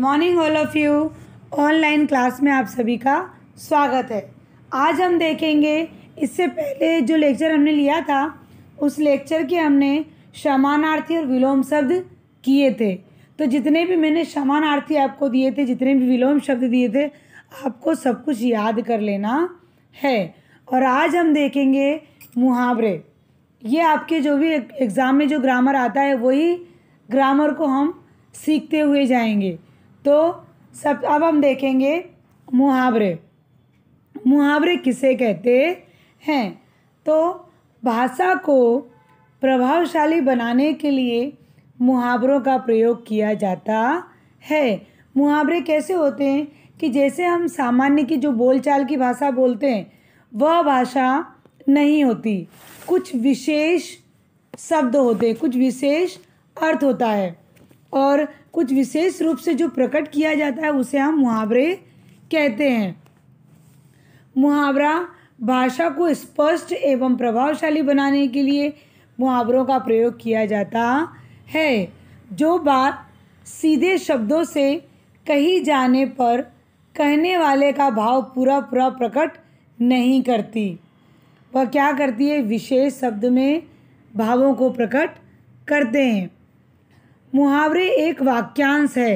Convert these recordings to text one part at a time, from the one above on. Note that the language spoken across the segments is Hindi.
Morning all of you online class में आप सभी का स्वागत है आज हम देखेंगे इससे पहले जो लेक्चर हमने लिया था उस लेक्चर के हमने समानार्थी और विलोम शब्द किए थे तो जितने भी मैंने समानार्थी आपको दिए थे जितने भी विलोम शब्द दिए थे आपको सब कुछ याद कर लेना है और आज हम देखेंगे मुहावरे ये आपके जो भी एग्ज़ाम में जो ग्रामर आता है वही ग्रामर को हम सीखते हुए जाएंगे तो सब अब हम देखेंगे मुहावरे मुहावरे किसे कहते हैं तो भाषा को प्रभावशाली बनाने के लिए मुहावरों का प्रयोग किया जाता है मुहावरे कैसे होते हैं कि जैसे हम सामान्य की जो बोलचाल की भाषा बोलते हैं वह भाषा नहीं होती कुछ विशेष शब्द होते कुछ विशेष अर्थ होता है और कुछ विशेष रूप से जो प्रकट किया जाता है उसे हम मुहावरे कहते हैं मुहावरा भाषा को स्पष्ट एवं प्रभावशाली बनाने के लिए मुहावरों का प्रयोग किया जाता है जो बात सीधे शब्दों से कही जाने पर कहने वाले का भाव पूरा पूरा प्रकट नहीं करती वह क्या करती है विशेष शब्द में भावों को प्रकट करते हैं मुहावरे एक वाक्यांश है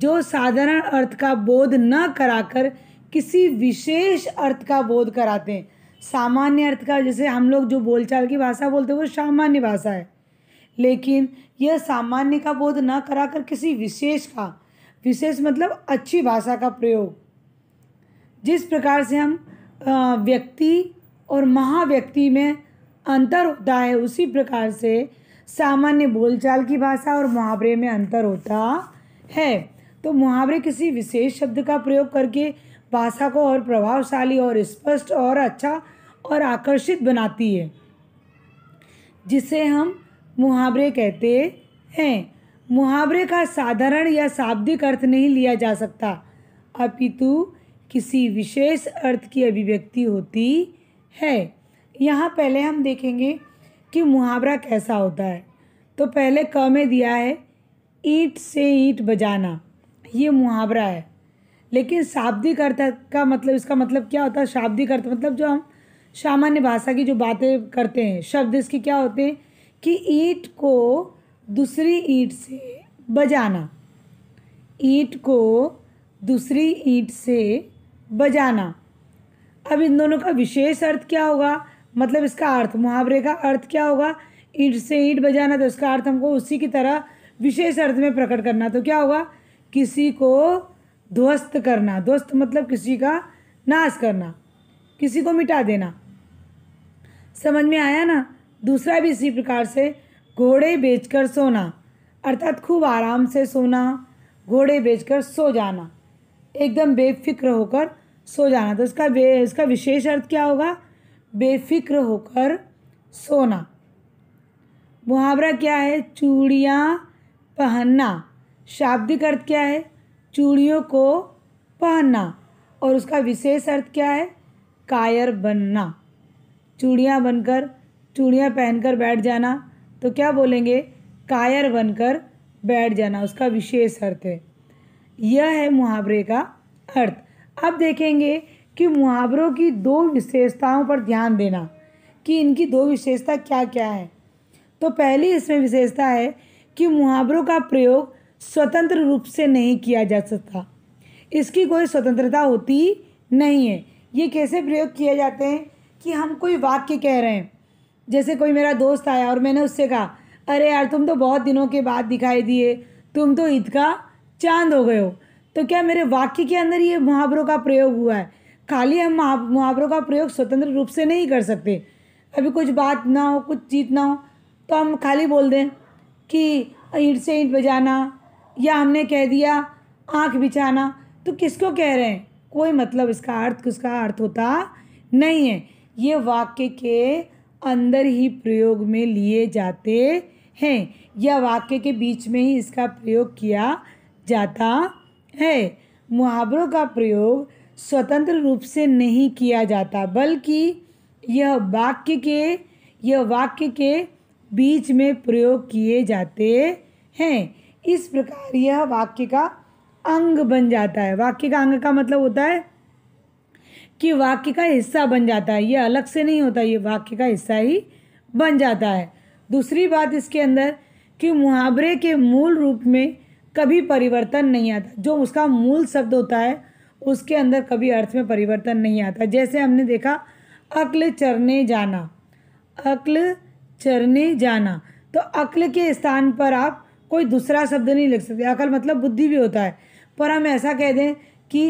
जो साधारण अर्थ का बोध न कराकर किसी विशेष अर्थ का बोध कराते हैं सामान्य अर्थ का जैसे हम लोग जो बोलचाल की भाषा बोलते हैं वो सामान्य भाषा है लेकिन यह सामान्य का बोध न कराकर किसी विशेष का विशेष मतलब अच्छी भाषा का प्रयोग जिस प्रकार से हम व्यक्ति और महाव्यक्ति में अंतर होता है उसी प्रकार से सामान्य बोलचाल की भाषा और मुहावरे में अंतर होता है तो मुहावरे किसी विशेष शब्द का प्रयोग करके भाषा को और प्रभावशाली और स्पष्ट और अच्छा और आकर्षित बनाती है जिसे हम मुहावरे कहते हैं मुहावरे का साधारण या शाब्दिक अर्थ नहीं लिया जा सकता अपितु किसी विशेष अर्थ की अभिव्यक्ति होती है यहाँ पहले हम देखेंगे कि मुहावरा कैसा होता है तो पहले क में दिया है ईट से ईट बजाना ये मुहावरा है लेकिन शाब्दिक अर्थ का मतलब इसका मतलब क्या होता है शाब्दिक अर्थ मतलब जो हम सामान्य भाषा की जो बातें करते हैं शब्द इसके क्या होते हैं कि ईट को दूसरी ईट से बजाना ईट को दूसरी ईट से बजाना अब इन दोनों का विशेष अर्थ क्या होगा मतलब इसका अर्थ मुहावरे का अर्थ क्या होगा ईंट से ईंट बजाना तो इसका अर्थ हमको उसी की तरह विशेष अर्थ में प्रकट करना तो क्या होगा किसी को ध्वस्त करना ध्वस्त मतलब किसी का नाश करना किसी को मिटा देना समझ में आया ना दूसरा भी इसी प्रकार से घोड़े बेचकर सोना अर्थात खूब आराम से सोना घोड़े बेचकर सो जाना एकदम बेफिक्र होकर सो जाना तो इसका इसका विशेष अर्थ क्या होगा बेफिक्र होकर सोना मुहावरा क्या है चूड़ियाँ पहनना शाब्दिक अर्थ क्या है चूड़ियों को पहनना और उसका विशेष अर्थ क्या है कायर बनना चूड़ियाँ बनकर चूड़ियाँ पहनकर बैठ जाना तो क्या बोलेंगे कायर बनकर बैठ जाना उसका विशेष अर्थ है यह है मुहावरे का अर्थ अब देखेंगे कि मुहावरों की दो विशेषताओं पर ध्यान देना कि इनकी दो विशेषता क्या क्या है तो पहली इसमें विशेषता है कि मुहावरों का प्रयोग स्वतंत्र रूप से नहीं किया जा सकता इसकी कोई स्वतंत्रता होती नहीं है ये कैसे प्रयोग किए जाते हैं कि हम कोई वाक्य कह रहे हैं जैसे कोई मेरा दोस्त आया और मैंने उससे कहा अरे यार तुम तो बहुत दिनों के बाद दिखाई दिए तुम तो ईद का चांद हो गए हो तो क्या मेरे वाक्य के अंदर ये मुहावरों का प्रयोग हुआ है खाली हम मुहावरों का प्रयोग स्वतंत्र रूप से नहीं कर सकते अभी कुछ बात ना हो कुछ चीत ना हो तो हम खाली बोल दें कि ईंट से ईंट बजाना या हमने कह दिया आँख बिछाना तो किसको कह रहे हैं कोई मतलब इसका अर्थ उसका अर्थ होता नहीं है ये वाक्य के अंदर ही प्रयोग में लिए जाते हैं या वाक्य के बीच में ही इसका प्रयोग किया जाता है मुहावरों का प्रयोग स्वतंत्र रूप से नहीं किया जाता बल्कि यह वाक्य के यह वाक्य के बीच में प्रयोग किए जाते हैं इस प्रकार यह वाक्य का अंग बन जाता है वाक्य का अंग का मतलब होता है कि वाक्य का हिस्सा बन जाता है यह अलग से नहीं होता ये वाक्य का हिस्सा ही बन जाता है दूसरी बात इसके अंदर कि मुहावरे के मूल रूप में कभी परिवर्तन नहीं आता जो उसका मूल शब्द होता है उसके अंदर कभी अर्थ में परिवर्तन नहीं आता जैसे हमने देखा अक्ल चरने जाना अक्ल चरने जाना तो अक्ल के स्थान पर आप कोई दूसरा शब्द नहीं लिख सकते अक्ल मतलब बुद्धि भी होता है पर हम ऐसा कह दें कि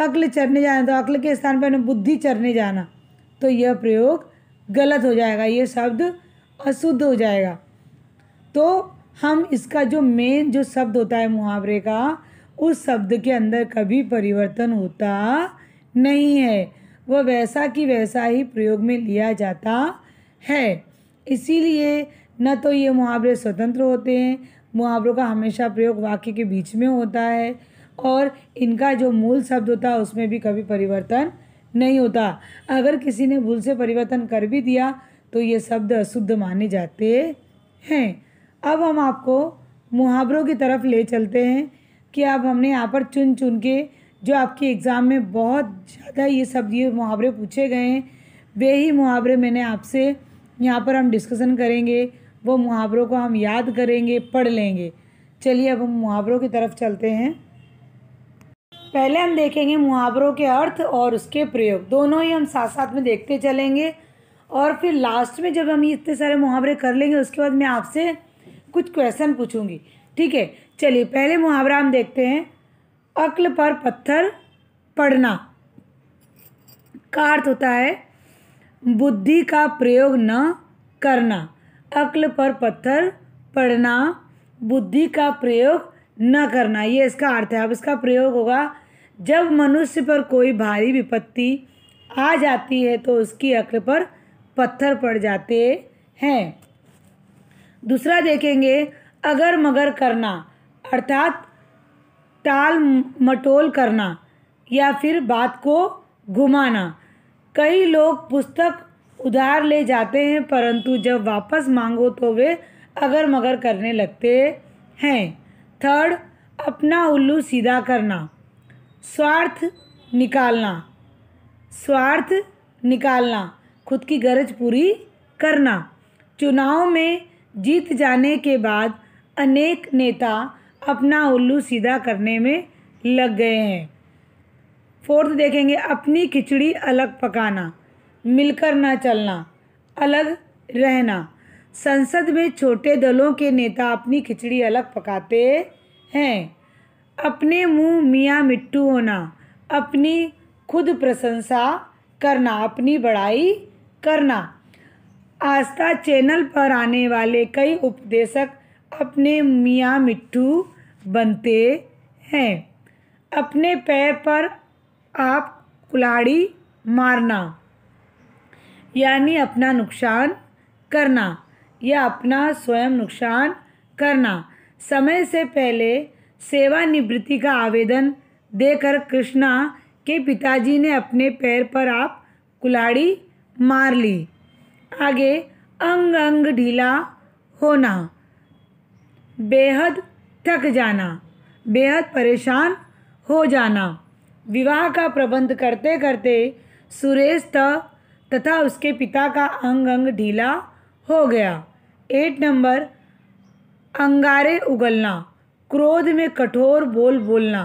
अक्ल चरने जाना तो अक्ल के स्थान पर हमें बुद्धि चरने जाना तो यह प्रयोग गलत हो जाएगा यह शब्द अशुद्ध हो जाएगा तो हम इसका जो मेन जो शब्द होता है मुहावरे का उस शब्द के अंदर कभी परिवर्तन होता नहीं है वह वैसा कि वैसा ही प्रयोग में लिया जाता है इसीलिए न तो ये मुहावरे स्वतंत्र होते हैं मुहावरों का हमेशा प्रयोग वाक्य के बीच में होता है और इनका जो मूल शब्द होता है उसमें भी कभी परिवर्तन नहीं होता अगर किसी ने भूल से परिवर्तन कर भी दिया तो ये शब्द अशुद्ध माने जाते हैं अब हम आपको मुहावरों की तरफ ले चलते हैं कि अब हमने यहाँ पर चुन चुन के जो आपके एग्ज़ाम में बहुत ज़्यादा ये सब ये मुहावरे पूछे गए हैं वे ही मुहावरे मैंने आपसे यहाँ पर हम डिस्कशन करेंगे वो मुहावरों को हम याद करेंगे पढ़ लेंगे चलिए अब हम मुहावरों की तरफ चलते हैं पहले हम देखेंगे मुहावरों के अर्थ और उसके प्रयोग दोनों ही हम साथ साथ में देखते चलेंगे और फिर लास्ट में जब हम इतने सारे मुहावरे कर लेंगे उसके बाद मैं आपसे कुछ क्वेश्चन पूछूंगी ठीक है चलिए पहले मुहावरा हम देखते हैं अक्ल पर पत्थर पड़ना का अर्थ होता है बुद्धि का प्रयोग न करना अक्ल पर पत्थर पड़ना बुद्धि का प्रयोग न करना ये इसका अर्थ है अब इसका प्रयोग होगा जब मनुष्य पर कोई भारी विपत्ति आ जाती है तो उसकी अक्ल पर पत्थर पड़ जाते हैं दूसरा देखेंगे अगर मगर करना अर्थात टाल मटोल करना या फिर बात को घुमाना कई लोग पुस्तक उधार ले जाते हैं परंतु जब वापस मांगो तो वे अगर मगर करने लगते हैं थर्ड अपना उल्लू सीधा करना स्वार्थ निकालना स्वार्थ निकालना खुद की गरज पूरी करना चुनाव में जीत जाने के बाद अनेक नेता अपना उल्लू सीधा करने में लग गए हैं फोर्थ देखेंगे अपनी खिचड़ी अलग पकाना मिलकर ना चलना अलग रहना संसद में छोटे दलों के नेता अपनी खिचड़ी अलग पकाते हैं अपने मुंह मियाँ मिट्टू होना अपनी खुद प्रशंसा करना अपनी बड़ाई करना आस्था चैनल पर आने वाले कई उपदेशक अपने मियाँ मिट्टू बनते हैं अपने पैर पर आप कुलाड़ी मारना यानी अपना नुकसान करना या अपना स्वयं नुकसान करना समय से पहले सेवानिवृत्ति का आवेदन देकर कृष्णा के पिताजी ने अपने पैर पर आप कुलाड़ी मार ली आगे अंग अंग ढीला होना बेहद थक जाना बेहद परेशान हो जाना विवाह का प्रबंध करते करते सुरेश त तथा उसके पिता का अंग अंग ढीला हो गया एट नंबर अंगारे उगलना क्रोध में कठोर बोल बोलना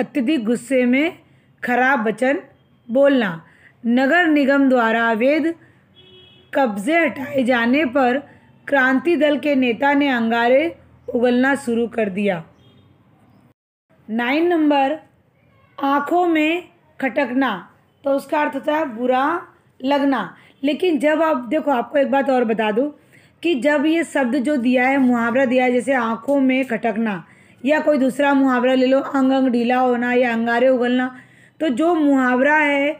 अत्यधिक गुस्से में खराब वचन बोलना नगर निगम द्वारा अवैध कब्जे हटाए जाने पर क्रांति दल के नेता ने अंगारे उगलना शुरू कर दिया नाइन नंबर आँखों में खटकना तो उसका अर्थ होता है बुरा लगना लेकिन जब आप देखो आपको एक बात और बता दूँ कि जब ये शब्द जो दिया है मुहावरा दिया है जैसे आँखों में खटकना या कोई दूसरा मुहावरा ले लो अंग अंग ढीला होना या अंगारे उगलना तो जो मुहावरा है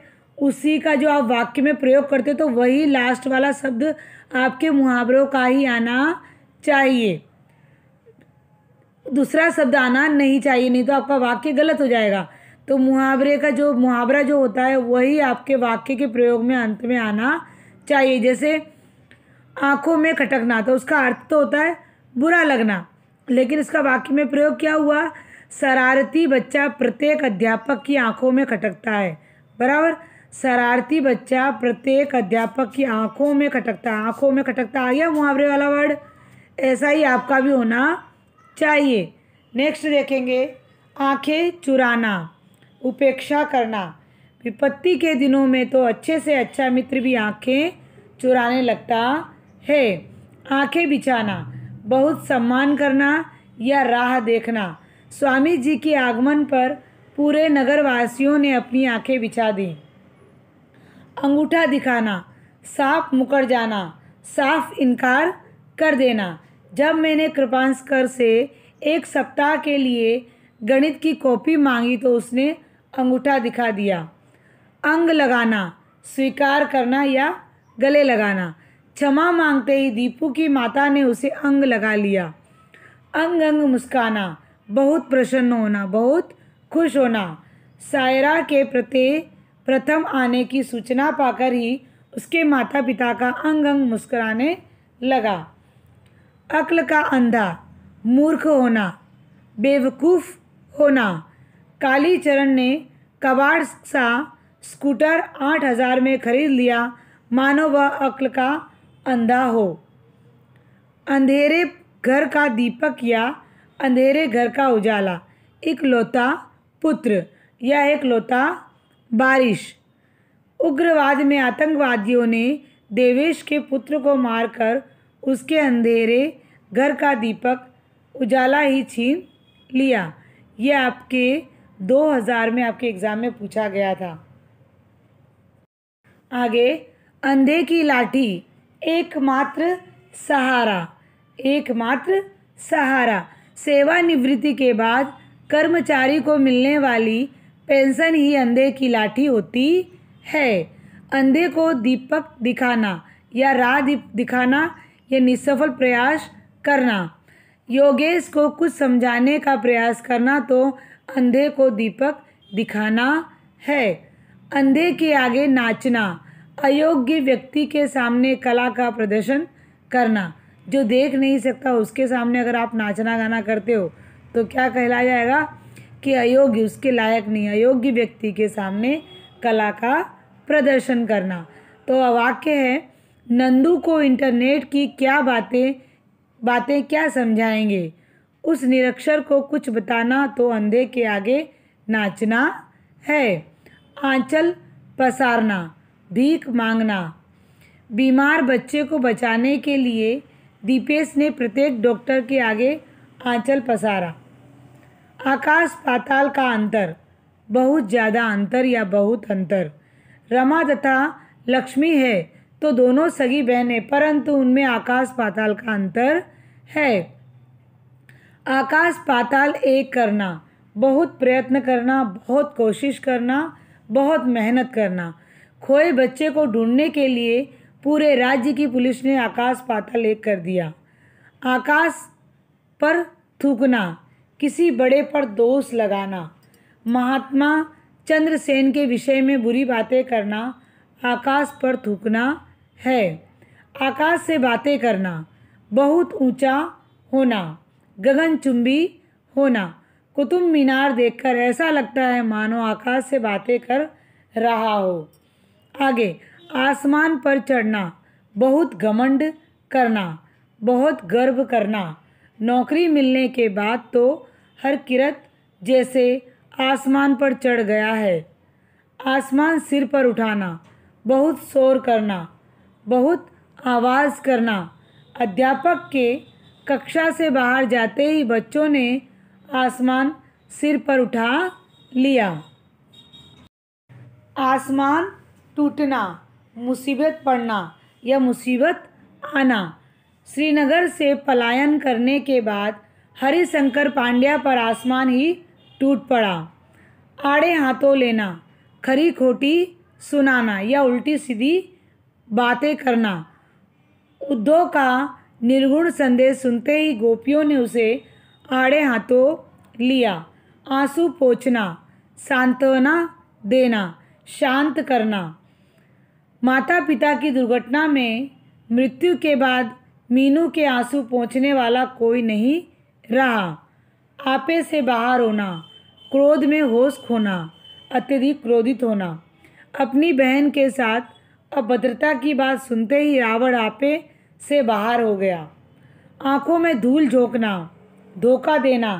उसी का जो आप वाक्य में प्रयोग करते हो तो वही लास्ट वाला शब्द आपके मुहावरों का ही आना चाहिए दूसरा शब्द आना नहीं चाहिए नहीं तो आपका वाक्य गलत हो जाएगा तो मुहावरे का जो मुहावरा जो होता है वही आपके वाक्य के प्रयोग में अंत में आना चाहिए जैसे आँखों में खटकना तो उसका अर्थ तो होता है बुरा लगना लेकिन इसका वाक्य में प्रयोग क्या हुआ शरारती बच्चा प्रत्येक अध्यापक की आंखों में खटकता है बराबर शरारती बच्चा प्रत्येक अध्यापक की आंखों में खटकता है आंखों में खटकता आ गया मुहावरे वाला वर्ड ऐसा ही आपका भी होना चाहिए नेक्स्ट देखेंगे आंखें चुराना उपेक्षा करना विपत्ति के दिनों में तो अच्छे से अच्छा मित्र भी आंखें चुराने लगता है आंखें बिछाना बहुत सम्मान करना या राह देखना स्वामी जी के आगमन पर पूरे नगरवासियों ने अपनी आंखें बिछा दी अंगूठा दिखाना साफ मुकर जाना साफ इनकार कर देना जब मैंने कृपांस्कर से एक सप्ताह के लिए गणित की कॉपी मांगी तो उसने अंगूठा दिखा दिया अंग लगाना स्वीकार करना या गले लगाना क्षमा मांगते ही दीपू की माता ने उसे अंग लगा लिया अंग अंग मुस्काना बहुत प्रसन्न होना बहुत खुश होना सायरा के प्रति प्रथम आने की सूचना पाकर ही उसके माता पिता का अंग अंग मुस्कुराने लगा अक्ल का अंधा मूर्ख होना बेवकूफ़ होना काली चरण ने कबाड़ सा स्कूटर आठ हज़ार में खरीद लिया मानो वह अक्ल का अंधा हो अंधेरे घर का दीपक या अंधेरे घर का उजाला इकलौता पुत्र या एकलौता बारिश उग्रवाद में आतंकवादियों ने देवेश के पुत्र को मारकर उसके अंधेरे घर का दीपक उजाला ही छीन लिया ये आपके 2000 में आपके एग्ज़ाम में पूछा गया था आगे अंधे की लाठी एकमात्र सहारा एकमात्र सहारा सेवानिवृत्ति के बाद कर्मचारी को मिलने वाली पेंशन ही अंधे की लाठी होती है अंधे को दीपक दिखाना या राह दिखाना या निसफल प्रयास करना योगेश को कुछ समझाने का प्रयास करना तो अंधे को दीपक दिखाना है अंधे के आगे नाचना अयोग्य व्यक्ति के सामने कला का प्रदर्शन करना जो देख नहीं सकता उसके सामने अगर आप नाचना गाना करते हो तो क्या कहला जाएगा कि अयोग्य उसके लायक नहीं अयोग्य व्यक्ति के सामने कला का प्रदर्शन करना तो वाक्य है नंदू को इंटरनेट की क्या बातें बातें क्या समझाएंगे उस निरक्षर को कुछ बताना तो अंधे के आगे नाचना है आंचल पसारना भीख मांगना बीमार बच्चे को बचाने के लिए दीपेश ने प्रत्येक डॉक्टर के आगे आंचल पसारा आकाश पाताल का अंतर बहुत ज़्यादा अंतर या बहुत अंतर रमा तथा लक्ष्मी है तो दोनों सगी बहनें परंतु उनमें आकाश पाताल का अंतर है आकाश पाताल एक करना बहुत प्रयत्न करना बहुत कोशिश करना बहुत मेहनत करना खोए बच्चे को ढूंढने के लिए पूरे राज्य की पुलिस ने आकाश पाताल एक कर दिया आकाश पर थूकना किसी बड़े पर दोष लगाना महात्मा चंद्रसेन के विषय में बुरी बातें करना आकाश पर थूकना है आकाश से बातें करना बहुत ऊंचा होना गगनचुंबी होना कुतुब मीनार देखकर ऐसा लगता है मानो आकाश से बातें कर रहा हो आगे आसमान पर चढ़ना बहुत घमंड करना बहुत गर्व करना नौकरी मिलने के बाद तो हर किरत जैसे आसमान पर चढ़ गया है आसमान सिर पर उठाना बहुत शोर करना बहुत आवाज़ करना अध्यापक के कक्षा से बाहर जाते ही बच्चों ने आसमान सिर पर उठा लिया आसमान टूटना मुसीबत पड़ना या मुसीबत आना श्रीनगर से पलायन करने के बाद हरिशंकर पांड्या पर आसमान ही टूट पड़ा आड़े हाथों लेना खरी खोटी सुनाना या उल्टी सीधी बातें करना उद्धव का निर्गुण संदेश सुनते ही गोपियों ने उसे आड़े हाथों लिया आंसू पोछना सांत्वना देना शांत करना माता पिता की दुर्घटना में मृत्यु के बाद मीनू के आंसू पहुँचने वाला कोई नहीं रहा आपे से बाहर होना क्रोध में होश खोना अत्यधिक क्रोधित होना अपनी बहन के साथ अभद्रता की बात सुनते ही रावण आपे से बाहर हो गया आंखों में धूल झोंकना धोखा देना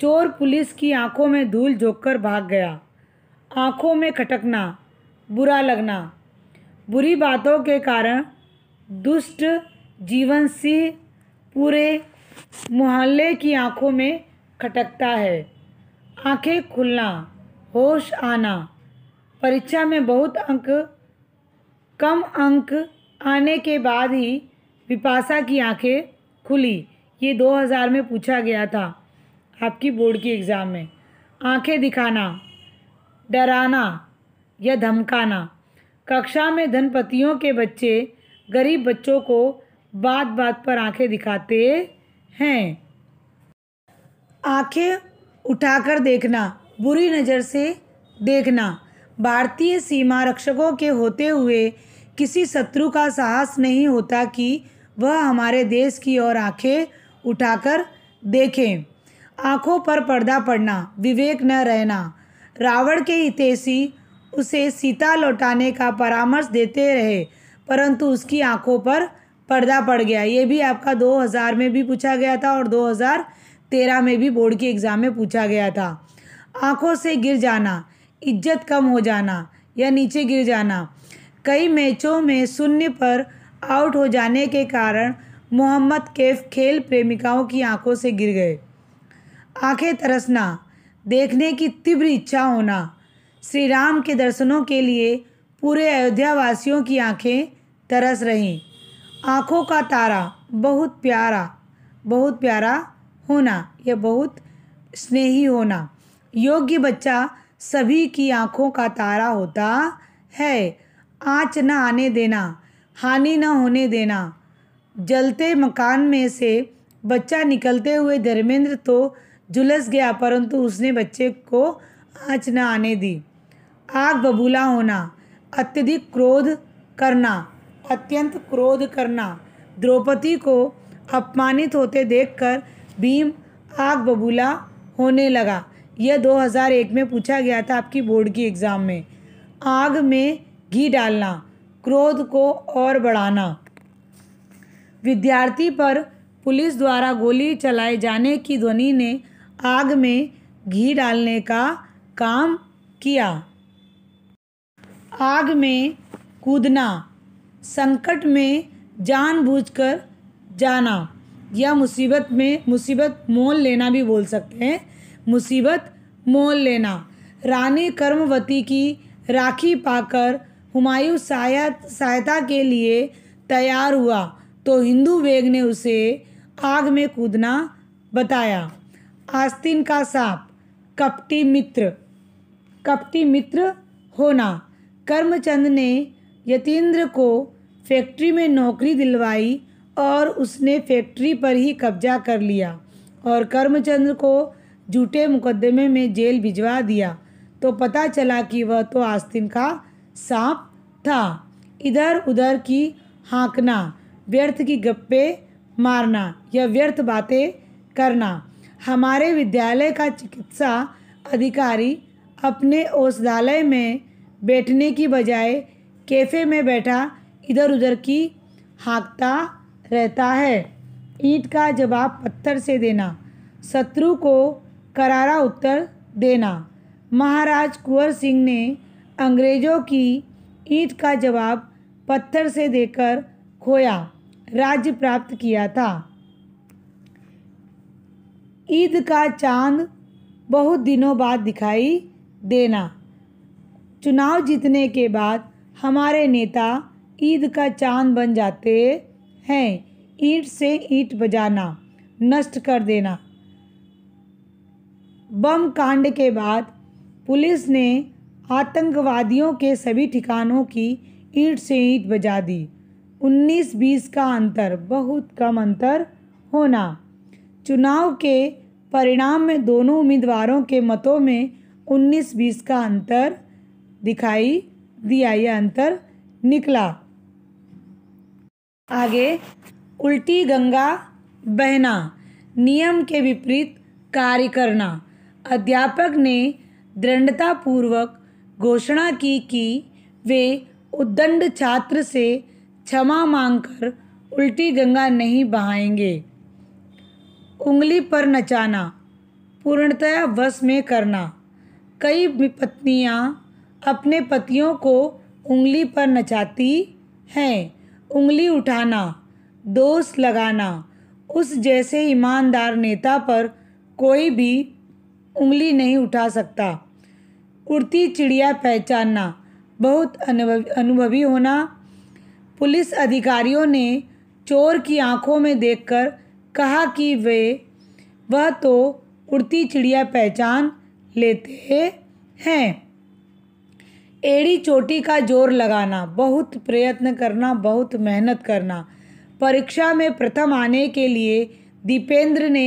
चोर पुलिस की आंखों में धूल झोंककर भाग गया आंखों में खटकना बुरा लगना बुरी बातों के कारण दुष्ट जीवन सिंह पूरे मोहल्ले की आंखों में खटकता है आंखें खुलना होश आना परीक्षा में बहुत अंक कम अंक आने के बाद ही विपाशा की आंखें खुली ये 2000 में पूछा गया था आपकी बोर्ड की एग्ज़ाम में आंखें दिखाना डराना या धमकाना कक्षा में धनपतियों के बच्चे गरीब बच्चों को बात बात पर आंखें दिखाते हैं आंखें उठाकर देखना बुरी नज़र से देखना भारतीय सीमा रक्षकों के होते हुए किसी शत्रु का साहस नहीं होता कि वह हमारे देश की ओर आंखें उठाकर देखें आंखों पर पर्दा पड़ना विवेक न रहना रावण के हितेशी उसे सीता लौटाने का परामर्श देते रहे परंतु उसकी आंखों पर पर्दा पड़ गया ये भी आपका 2000 में भी पूछा गया था और 2013 में भी बोर्ड के एग्ज़ाम में पूछा गया था आंखों से गिर जाना इज्जत कम हो जाना या नीचे गिर जाना कई मैचों में शून्य पर आउट हो जाने के कारण मोहम्मद कैफ खेल प्रेमिकाओं की आंखों से गिर गए आंखें तरसना देखने की तीव्र इच्छा होना श्री राम के दर्शनों के लिए पूरे अयोध्या वासियों की आंखें तरस रहीं आँखों का तारा बहुत प्यारा बहुत प्यारा होना या बहुत स्नेही होना योग्य बच्चा सभी की आँखों का तारा होता है आँच न आने देना हानि न होने देना जलते मकान में से बच्चा निकलते हुए धर्मेंद्र तो झुलस गया परंतु उसने बच्चे को आँच न आने दी आग बबूला होना अत्यधिक क्रोध करना अत्यंत क्रोध करना द्रौपदी को अपमानित होते देखकर भीम आग बबूला होने लगा यह 2001 में पूछा गया था आपकी बोर्ड की एग्ज़ाम में आग में घी डालना क्रोध को और बढ़ाना विद्यार्थी पर पुलिस द्वारा गोली चलाए जाने की ध्वनि ने आग में घी डालने का काम किया आग में कूदना संकट में जानबूझकर जाना या मुसीबत में मुसीबत मोल लेना भी बोल सकते हैं मुसीबत मोल लेना रानी कर्मवती की राखी पाकर हुमायूं सहायता के लिए तैयार हुआ तो हिंदू वेग ने उसे आग में कूदना बताया आस्तीन का सांप कपटी मित्र कपटी मित्र होना कर्मचंद ने यतीन्द्र को फैक्ट्री में नौकरी दिलवाई और उसने फैक्ट्री पर ही कब्जा कर लिया और कर्मचंद को झूठे मुकदमे में जेल भिजवा दिया तो पता चला कि वह तो आस्तीन का साफ था इधर उधर की हाँकना व्यर्थ की गप्पे मारना या व्यर्थ बातें करना हमारे विद्यालय का चिकित्सा अधिकारी अपने औषधालय में बैठने की बजाय कैफ़े में बैठा इधर उधर की हाँकता रहता है ईंट का जवाब पत्थर से देना शत्रु को करारा उत्तर देना महाराज कुंवर सिंह ने अंग्रेजों की ईट का जवाब पत्थर से देकर खोया राज्य प्राप्त किया था ईद का चांद बहुत दिनों बाद दिखाई देना चुनाव जीतने के बाद हमारे नेता ईद का चांद बन जाते हैं ईट से ईट बजाना नष्ट कर देना बम कांड के बाद पुलिस ने आतंकवादियों के सभी ठिकानों की ईंट से ईंट बजा दी 19-20 का अंतर बहुत कम अंतर होना चुनाव के परिणाम में दोनों उम्मीदवारों के मतों में 19-20 का अंतर दिखाई दिया यह अंतर निकला आगे उल्टी गंगा बहना नियम के विपरीत कार्य करना अध्यापक ने दृढ़तापूर्वक घोषणा की कि वे उद्दंड छात्र से क्षमा मांगकर उल्टी गंगा नहीं बहाएंगे उंगली पर नचाना पूर्णतया वश में करना कई पत्नियां अपने पतियों को उंगली पर नचाती हैं उंगली उठाना दोष लगाना उस जैसे ईमानदार नेता पर कोई भी उंगली नहीं उठा सकता उड़ती चिड़िया पहचानना बहुत अनुभवी होना पुलिस अधिकारियों ने चोर की आंखों में देखकर कहा कि वे वह तो उड़ती चिड़िया पहचान लेते हैं एड़ी चोटी का जोर लगाना बहुत प्रयत्न करना बहुत मेहनत करना परीक्षा में प्रथम आने के लिए दीपेंद्र ने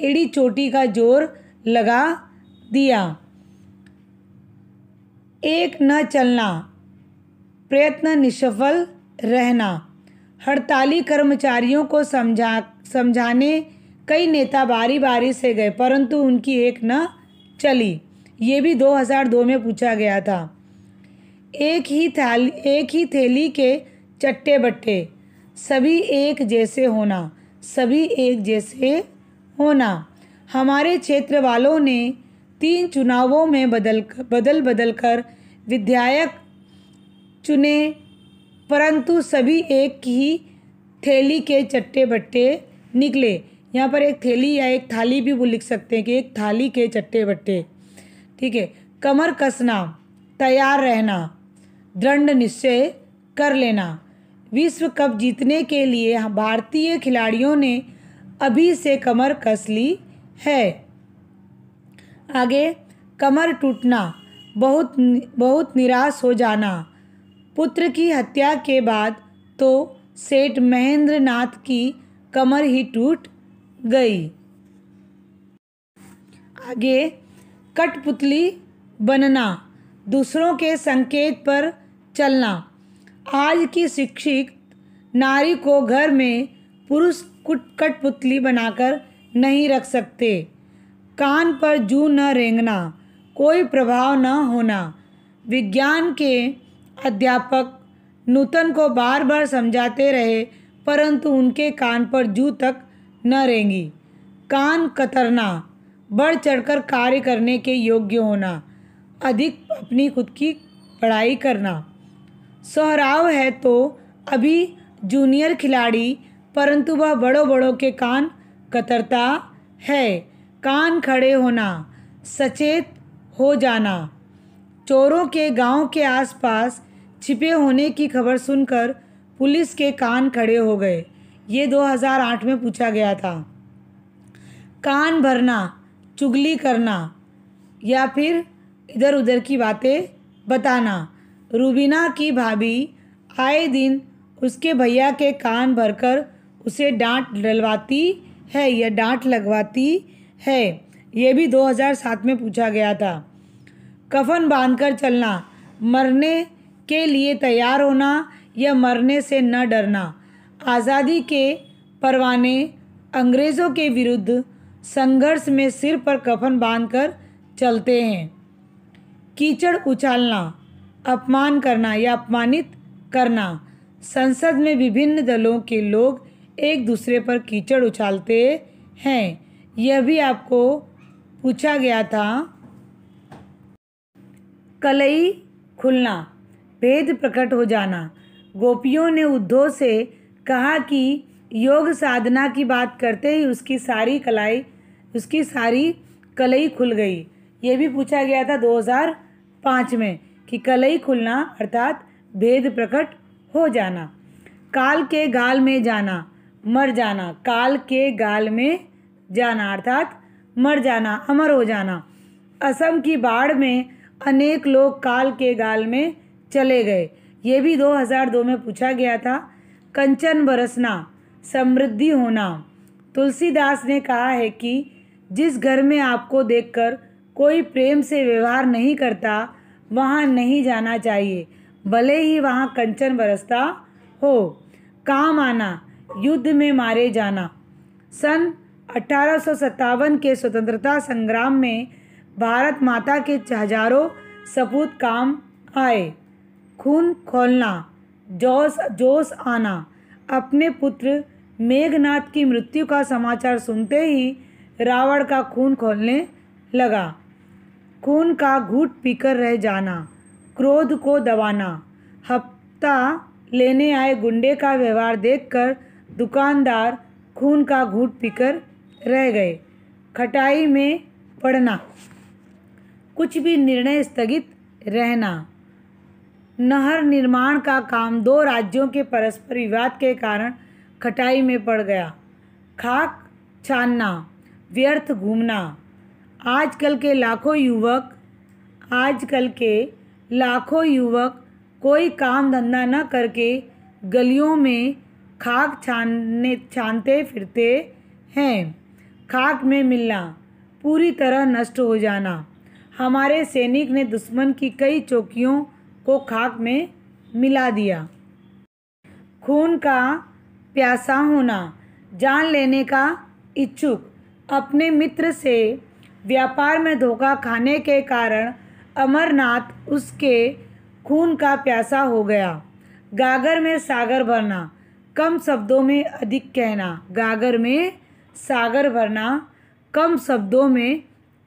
एड़ी चोटी का जोर लगा दिया एक न चलना प्रयत्न निष्फल रहना हड़ताली कर्मचारियों को समझा समझाने कई नेता बारी बारी से गए परंतु उनकी एक न चली ये भी 2002 में पूछा गया था एक ही थाली एक ही थैली के चट्टे बट्टे सभी एक जैसे होना सभी एक जैसे होना हमारे क्षेत्र वालों ने तीन चुनावों में बदल बदल बदल कर विधायक चुने परंतु सभी एक ही थैली के चट्टे बट्टे निकले यहाँ पर एक थैली या एक थाली भी वो लिख सकते हैं कि एक थाली के चट्टे बट्टे ठीक है कमर कसना तैयार रहना दृढ़ निश्चय कर लेना विश्व कप जीतने के लिए भारतीय खिलाड़ियों ने अभी से कमर कस ली है आगे कमर टूटना बहुत बहुत निराश हो जाना पुत्र की हत्या के बाद तो सेठ महेंद्र नाथ की कमर ही टूट गई आगे कठपुतली बनना दूसरों के संकेत पर चलना आज की शिक्षित नारी को घर में पुरुष कुट कठपुतली बनाकर नहीं रख सकते कान पर जू न रेंगना कोई प्रभाव न होना विज्ञान के अध्यापक नूतन को बार बार समझाते रहे परंतु उनके कान पर जू तक न रेंगी कान कतरना बढ़ चढ़कर कार्य करने के योग्य होना अधिक अपनी खुद की पढ़ाई करना सोहराव है तो अभी जूनियर खिलाड़ी परंतु वह बड़ों बड़ों के कान कतरता है कान खड़े होना सचेत हो जाना चोरों के गांव के आसपास छिपे होने की खबर सुनकर पुलिस के कान खड़े हो गए ये 2008 में पूछा गया था कान भरना चुगली करना या फिर इधर उधर की बातें बताना रूबीना की भाभी आए दिन उसके भैया के कान भरकर उसे डांट डलवाती है या डांट लगवाती है ये भी 2007 में पूछा गया था कफन बांधकर चलना मरने के लिए तैयार होना या मरने से न डरना आज़ादी के परवाने अंग्रेज़ों के विरुद्ध संघर्ष में सिर पर कफन बांधकर चलते हैं कीचड़ उछालना अपमान करना या अपमानित करना संसद में विभिन्न दलों के लोग एक दूसरे पर कीचड़ उछालते हैं यह भी आपको पूछा गया था कलई खुलना भेद प्रकट हो जाना गोपियों ने उद्धव से कहा कि योग साधना की बात करते ही उसकी सारी कलाई उसकी सारी कलई खुल गई ये भी पूछा गया था 2005 में कि कलई खुलना अर्थात भेद प्रकट हो जाना काल के गाल में जाना मर जाना काल के गाल में जाना अर्थात मर जाना अमर हो जाना असम की बाढ़ में अनेक लोग काल के गाल में चले गए ये भी 2002 में पूछा गया था कंचन बरसना समृद्धि होना तुलसीदास ने कहा है कि जिस घर में आपको देखकर कोई प्रेम से व्यवहार नहीं करता वहाँ नहीं जाना चाहिए भले ही वहाँ कंचन बरसता हो काम आना युद्ध में मारे जाना सन अठारह के स्वतंत्रता संग्राम में भारत माता के हजारों सपूत काम आए खून खोलना जोश जोश आना अपने पुत्र मेघनाथ की मृत्यु का समाचार सुनते ही रावण का खून खोलने लगा खून का घूट पीकर रह जाना क्रोध को दबाना हफ्ता लेने आए गुंडे का व्यवहार देखकर दुकानदार खून का घूट पीकर रह गए खटाई में पड़ना कुछ भी निर्णय स्थगित रहना नहर निर्माण का काम दो राज्यों के परस्पर विवाद के कारण खटाई में पड़ गया खाक छानना व्यर्थ घूमना आजकल के लाखों युवक आजकल के लाखों युवक कोई काम धंधा न करके गलियों में खाक छानने छानते फिरते हैं खाक में मिलना पूरी तरह नष्ट हो जाना हमारे सैनिक ने दुश्मन की कई चौकियों को खाक में मिला दिया खून का प्यासा होना जान लेने का इच्छुक अपने मित्र से व्यापार में धोखा खाने के कारण अमरनाथ उसके खून का प्यासा हो गया गागर में सागर भरना कम शब्दों में अधिक कहना गागर में सागर भरना कम शब्दों में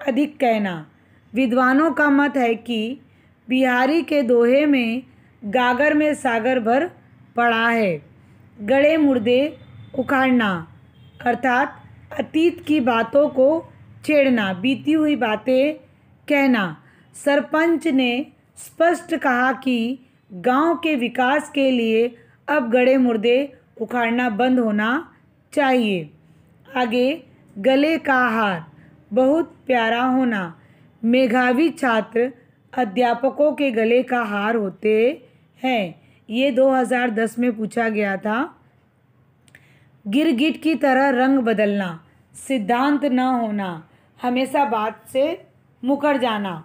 अधिक कहना विद्वानों का मत है कि बिहारी के दोहे में गागर में सागर भर पड़ा है गड़े मुर्दे उखाड़ना अर्थात अतीत की बातों को छेड़ना बीती हुई बातें कहना सरपंच ने स्पष्ट कहा कि गांव के विकास के लिए अब गड़े मुर्दे उखाड़ना बंद होना चाहिए आगे गले का हार बहुत प्यारा होना मेघावी छात्र अध्यापकों के गले का हार होते हैं ये 2010 में पूछा गया था गिरगिट की तरह रंग बदलना सिद्धांत न होना हमेशा बात से मुकर जाना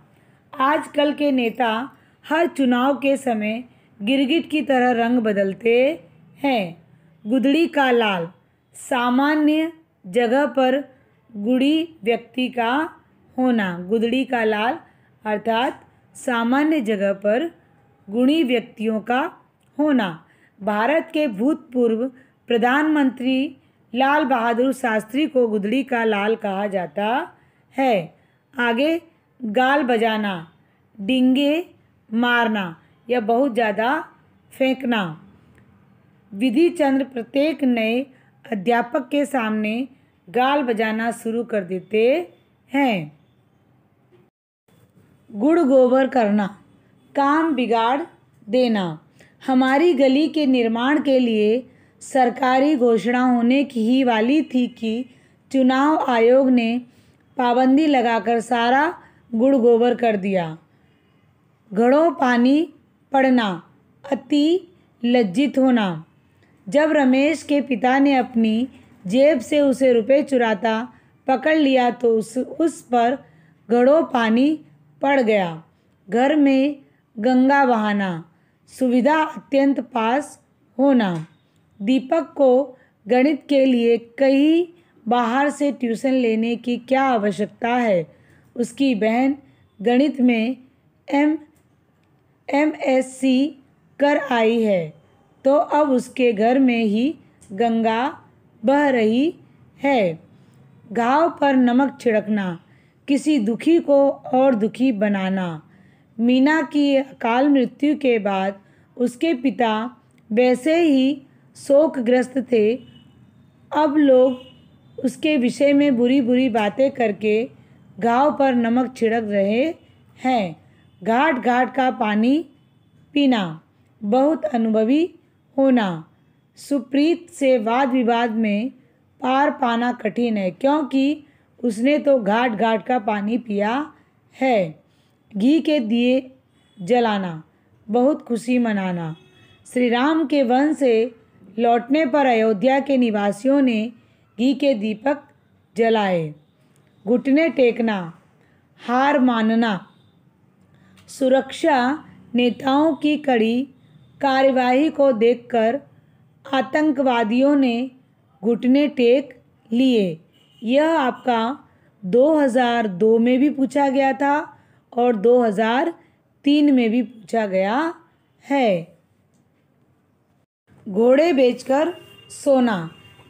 आजकल के नेता हर चुनाव के समय गिरगिट की तरह रंग बदलते हैं गुदड़ी का लाल सामान्य जगह पर गुड़ी व्यक्ति का होना गुदड़ी का लाल अर्थात सामान्य जगह पर गुणी व्यक्तियों का होना भारत के भूतपूर्व प्रधानमंत्री लाल बहादुर शास्त्री को गुदड़ी का लाल कहा जाता है आगे गाल बजाना डिंगे मारना या बहुत ज़्यादा फेंकना विधि चंद्र प्रत्येक नए अध्यापक के सामने गाल बजाना शुरू कर देते हैं गुड़ गोबर करना काम बिगाड़ देना हमारी गली के निर्माण के लिए सरकारी घोषणा होने की ही वाली थी कि चुनाव आयोग ने पाबंदी लगाकर सारा गुड़ गोबर कर दिया घड़ों पानी पड़ना अति लज्जित होना जब रमेश के पिता ने अपनी जेब से उसे रुपए चुराता पकड़ लिया तो उस उस पर घड़ों पानी पड़ गया घर में गंगा बहाना सुविधा अत्यंत पास होना दीपक को गणित के लिए कहीं बाहर से ट्यूशन लेने की क्या आवश्यकता है उसकी बहन गणित में एम एम एस सी कर आई है तो अब उसके घर में ही गंगा बह रही है घाव पर नमक छिड़कना किसी दुखी को और दुखी बनाना मीना की अकाल मृत्यु के बाद उसके पिता वैसे ही शोकग्रस्त थे अब लोग उसके विषय में बुरी बुरी बातें करके घाव पर नमक छिड़क रहे हैं घाट घाट का पानी पीना बहुत अनुभवी होना सुप्रीत से वाद विवाद में पार पाना कठिन है क्योंकि उसने तो घाट घाट का पानी पिया है घी के दिए जलाना बहुत खुशी मनाना श्री राम के वन से लौटने पर अयोध्या के निवासियों ने घी के दीपक जलाए घुटने टेकना हार मानना सुरक्षा नेताओं की कड़ी कार्यवाही को देखकर आतंकवादियों ने घुटने टेक लिए यह आपका 2002 में भी पूछा गया था और 2003 में भी पूछा गया है घोड़े बेचकर सोना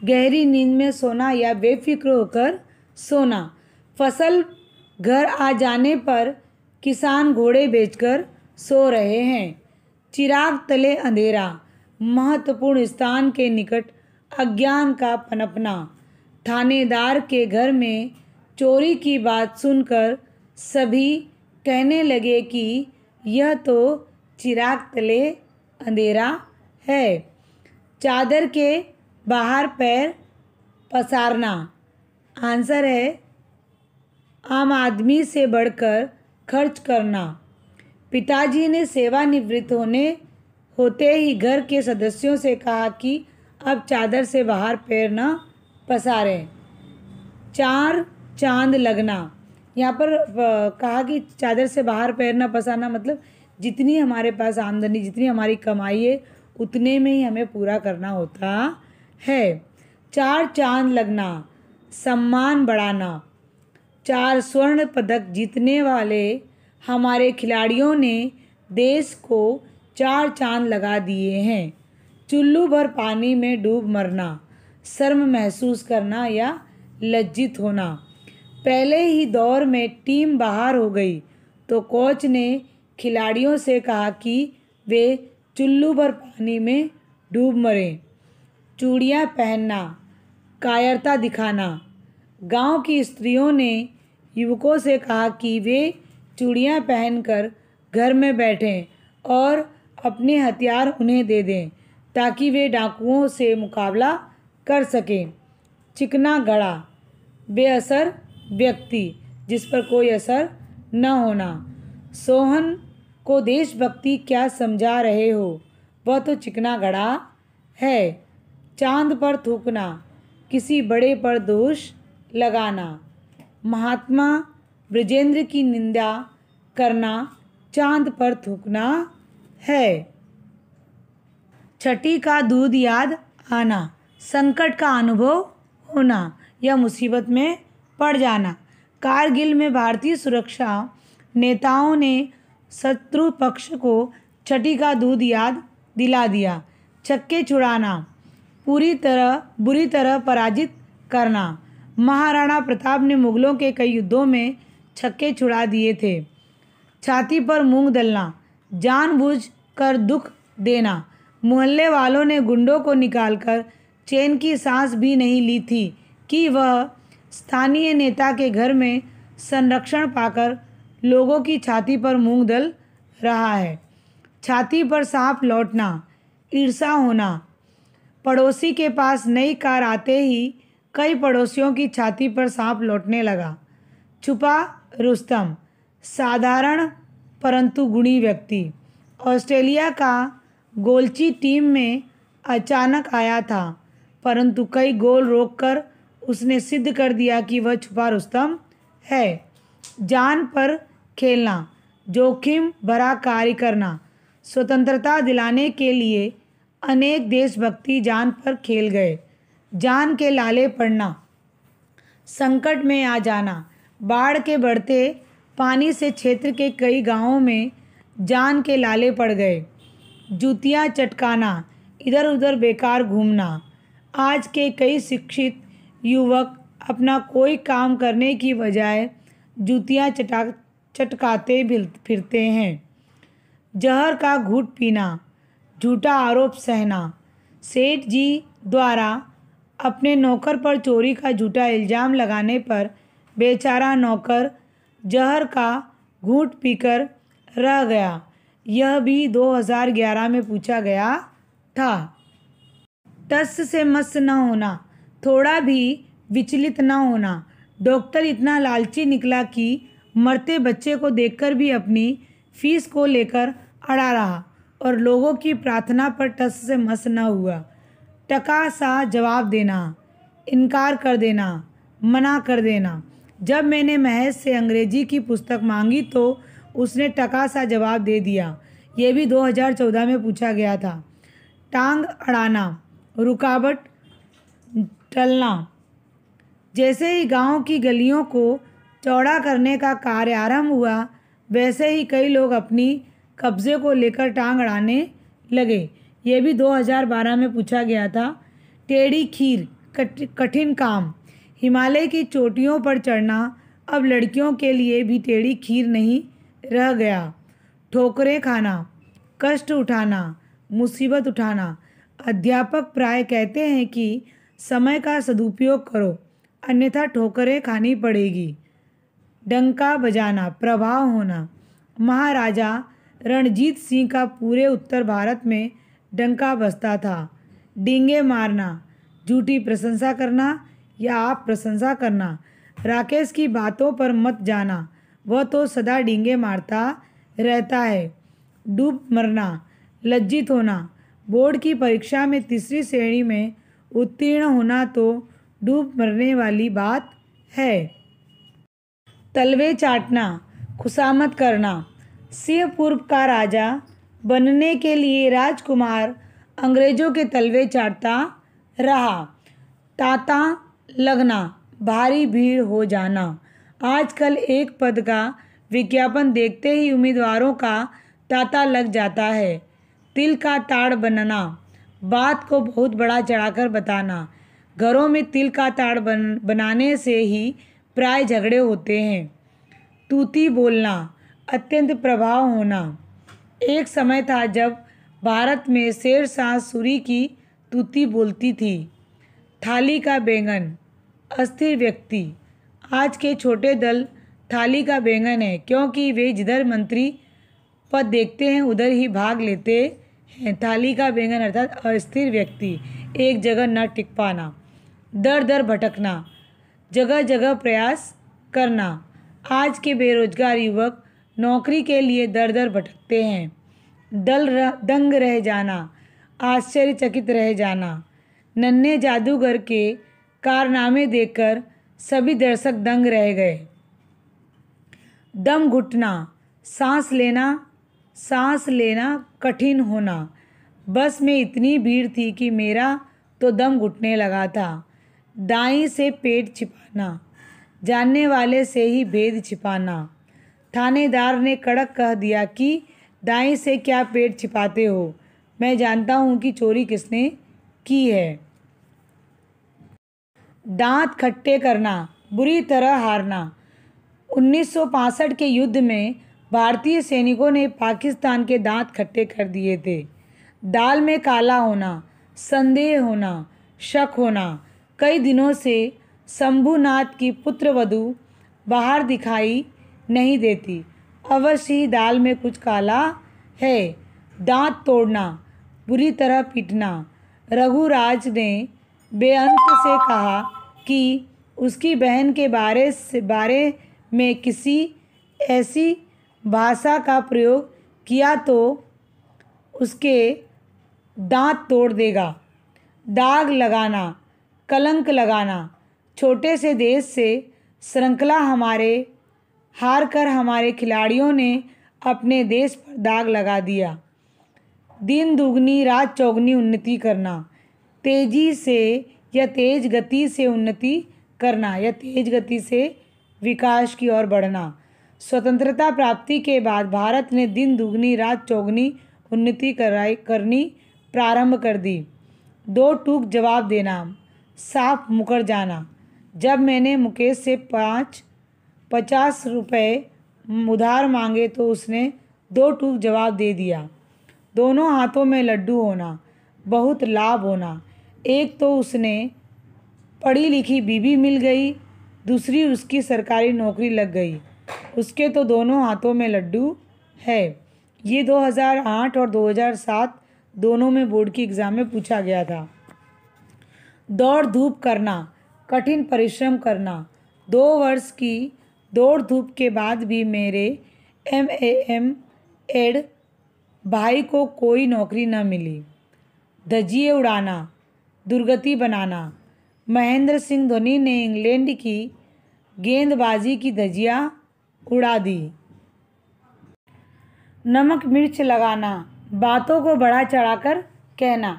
गहरी नींद में सोना या बेफिक्र होकर सोना फसल घर आ जाने पर किसान घोड़े बेचकर सो रहे हैं चिराग तले अंधेरा महत्वपूर्ण स्थान के निकट अज्ञान का पनपना थानेदार के घर में चोरी की बात सुनकर सभी कहने लगे कि यह तो चिराग तले अंधेरा है चादर के बाहर पैर पसारना आंसर है आम आदमी से बढ़कर खर्च करना पिताजी ने सेवानिवृत्त होने होते ही घर के सदस्यों से कहा कि अब चादर से बाहर पैर न पसारें चार चांद लगना यहाँ पर कहा कि चादर से बाहर पैर न पसारना मतलब जितनी हमारे पास आमदनी जितनी हमारी कमाई है उतने में ही हमें पूरा करना होता है चार चांद लगना सम्मान बढ़ाना चार स्वर्ण पदक जीतने वाले हमारे खिलाड़ियों ने देश को चार चांद लगा दिए हैं चुल्लू भर पानी में डूब मरना शर्म महसूस करना या लज्जित होना पहले ही दौर में टीम बाहर हो गई तो कोच ने खिलाड़ियों से कहा कि वे चुल्लू भर पानी में डूब मरें चूड़ियाँ पहनना कायरता दिखाना गांव की स्त्रियों ने युवकों से कहा कि वे चूड़ियाँ पहनकर घर में बैठें और अपने हथियार उन्हें दे दें ताकि वे डाकुओं से मुकाबला कर सकें चिकना गड़ा बेअसर व्यक्ति जिस पर कोई असर न होना सोहन को देशभक्ति क्या समझा रहे हो वह तो चिकना गड़ा है चांद पर थूकना किसी बड़े पर दोष लगाना महात्मा ब्रजेंद्र की निंदा करना चांद पर थूकना है छठी का दूध याद आना संकट का अनुभव होना या मुसीबत में पड़ जाना कारगिल में भारतीय सुरक्षा नेताओं ने शत्रु पक्ष को छठी का दूध याद दिला दिया छक्के छुड़ाना पूरी तरह बुरी तरह पराजित करना महाराणा प्रताप ने मुगलों के कई युद्धों में छक्के छुड़ा दिए थे छाती पर मूंग दलना जानबूझकर दुख देना मोहल्ले वालों ने गुंडों को निकालकर चैन की सांस भी नहीं ली थी कि वह स्थानीय नेता के घर में संरक्षण पाकर लोगों की छाती पर मूंग दल रहा है छाती पर सांप लौटना ईर्षा होना पड़ोसी के पास नई कार आते ही कई पड़ोसियों की छाती पर सांप लौटने लगा छुपा रुस्तम साधारण परंतु गुणी व्यक्ति ऑस्ट्रेलिया का गोलची टीम में अचानक आया था परंतु कई गोल रोककर उसने सिद्ध कर दिया कि वह छुपा रुस्तम है जान पर खेलना जोखिम भरा कार्य करना स्वतंत्रता दिलाने के लिए अनेक देशभक्ति जान पर खेल गए जान के लाले पड़ना संकट में आ जाना बाढ़ के बढ़ते पानी से क्षेत्र के कई गांवों में जान के लाले पड़ गए जूतियाँ चटकाना इधर उधर बेकार घूमना आज के कई शिक्षित युवक अपना कोई काम करने की बजाय जूतियाँ चटा चटकाते फिरते हैं जहर का घूट पीना झूठा आरोप सहना सेठ जी द्वारा अपने नौकर पर चोरी का झूठा इल्ज़ाम लगाने पर बेचारा नौकर जहर का घूट पीकर रह गया यह भी 2011 में पूछा गया था टस से मस न होना थोड़ा भी विचलित न होना डॉक्टर इतना लालची निकला कि मरते बच्चे को देखकर भी अपनी फीस को लेकर अड़ा रहा और लोगों की प्रार्थना पर टस से मस न हुआ टका सा जवाब देना इनकार कर देना मना कर देना जब मैंने महेश से अंग्रेजी की पुस्तक मांगी तो उसने टका सा जवाब दे दिया ये भी 2014 में पूछा गया था टांग अड़ाना रुकावट टलना जैसे ही गांव की गलियों को चौड़ा करने का कार्य आरंभ हुआ वैसे ही कई लोग अपनी कब्जे को लेकर टांग अड़ाने लगे ये भी 2012 में पूछा गया था टेढ़ी खीर कठिन काम हिमालय की चोटियों पर चढ़ना अब लड़कियों के लिए भी टेढ़ी खीर नहीं रह गया ठोकरें खाना कष्ट उठाना मुसीबत उठाना अध्यापक प्राय कहते हैं कि समय का सदुपयोग करो अन्यथा ठोकरें खानी पड़ेगी डंका बजाना प्रभाव होना महाराजा रणजीत सिंह का पूरे उत्तर भारत में डंका बजता था डींगे मारना झूठी प्रशंसा करना या आप प्रशंसा करना राकेश की बातों पर मत जाना वह तो सदा डींगे मारता रहता है डूब मरना लज्जित होना बोर्ड की परीक्षा में तीसरी श्रेणी में उत्तीर्ण होना तो डूब मरने वाली बात है तलवे चाटना खुशामत करना सिंह पूर्व का राजा बनने के लिए राजकुमार अंग्रेजों के तलवे चाटता रहा ताता लगना भारी भीड़ हो जाना आजकल एक पद का विज्ञापन देखते ही उम्मीदवारों का तांता लग जाता है तिल का ताड़ बनना बात को बहुत बड़ा चढ़ाकर बताना घरों में तिल का ताड़ बन बनाने से ही प्राय झगड़े होते हैं तूती बोलना अत्यंत प्रभाव होना एक समय था जब भारत में शेर शाह सूरी की तूती बोलती थी थाली का बैंगन अस्थिर व्यक्ति आज के छोटे दल थाली का बैंगन है क्योंकि वे जिधर मंत्री पद देखते हैं उधर ही भाग लेते हैं थाली का बैंगन अर्थात अस्थिर व्यक्ति एक जगह न टिक पाना दर दर भटकना जगह जगह प्रयास करना आज के बेरोजगार युवक नौकरी के लिए दर दर भटकते हैं दल रह, दंग रह जाना आश्चर्यचकित रह जाना नन्हे जादूगर के कारनामे देखकर सभी दर्शक दंग रह गए दम घुटना सांस लेना सांस लेना कठिन होना बस में इतनी भीड़ थी कि मेरा तो दम घुटने लगा था दाई से पेट छिपाना जानने वाले से ही भेद छिपाना थानेदार ने कड़क कह दिया कि दाई से क्या पेट छिपाते हो मैं जानता हूँ कि चोरी किसने की है दांत खट्टे करना बुरी तरह हारना 1965 के युद्ध में भारतीय सैनिकों ने पाकिस्तान के दांत खट्टे कर दिए थे दाल में काला होना संदेह होना शक होना कई दिनों से शंभुनाथ की पुत्रवधु बाहर दिखाई नहीं देती अवश्य ही दाल में कुछ काला है दांत तोड़ना बुरी तरह पीटना रघुराज ने बेअंत से कहा कि उसकी बहन के बारे से बारे में किसी ऐसी भाषा का प्रयोग किया तो उसके दांत तोड़ देगा दाग लगाना कलंक लगाना छोटे से देश से श्रृंखला हमारे हार कर हमारे खिलाड़ियों ने अपने देश पर दाग लगा दिया दिन दुगनी रात चौगनी उन्नति करना तेज़ी से या तेज़ गति से उन्नति करना या तेज़ गति से विकास की ओर बढ़ना स्वतंत्रता प्राप्ति के बाद भारत ने दिन दुगनी रात चौगनी उन्नति कराई करनी प्रारंभ कर दी दो टूक जवाब देना साफ मुकर जाना जब मैंने मुकेश से पाँच पचास रुपये उधार मांगे तो उसने दो टूक जवाब दे दिया दोनों हाथों में लड्डू होना बहुत लाभ होना एक तो उसने पढ़ी लिखी बीवी मिल गई दूसरी उसकी सरकारी नौकरी लग गई उसके तो दोनों हाथों में लड्डू है ये 2008 और 2007 दोनों में बोर्ड की एग्ज़ाम में पूछा गया था दौड़ धूप करना कठिन परिश्रम करना दो वर्ष की दौड़ धूप के बाद भी मेरे एम ए एम एड भाई को कोई नौकरी न मिली धजिए उड़ाना दुर्गति बनाना महेंद्र सिंह धोनी ने इंग्लैंड की गेंदबाजी की धजिया उड़ा दी नमक मिर्च लगाना बातों को बढ़ा चढ़ाकर कहना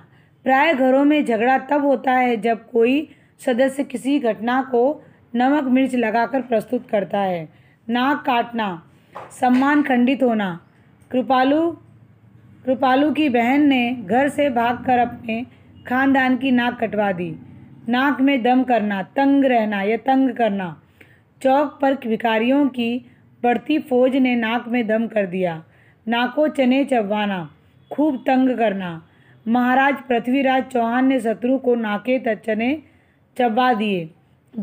प्राय घरों में झगड़ा तब होता है जब कोई सदस्य किसी घटना को नमक मिर्च लगाकर प्रस्तुत करता है नाक काटना सम्मान खंडित होना कृपालू कृपालू की बहन ने घर से भागकर अपने खानदान की नाक कटवा दी नाक में दम करना तंग रहना या तंग करना चौक पर भिखारियों की बढ़ती फौज ने नाक में दम कर दिया नाको चने चबवाना खूब तंग करना महाराज पृथ्वीराज चौहान ने शत्रु को नाके चने चबा दिए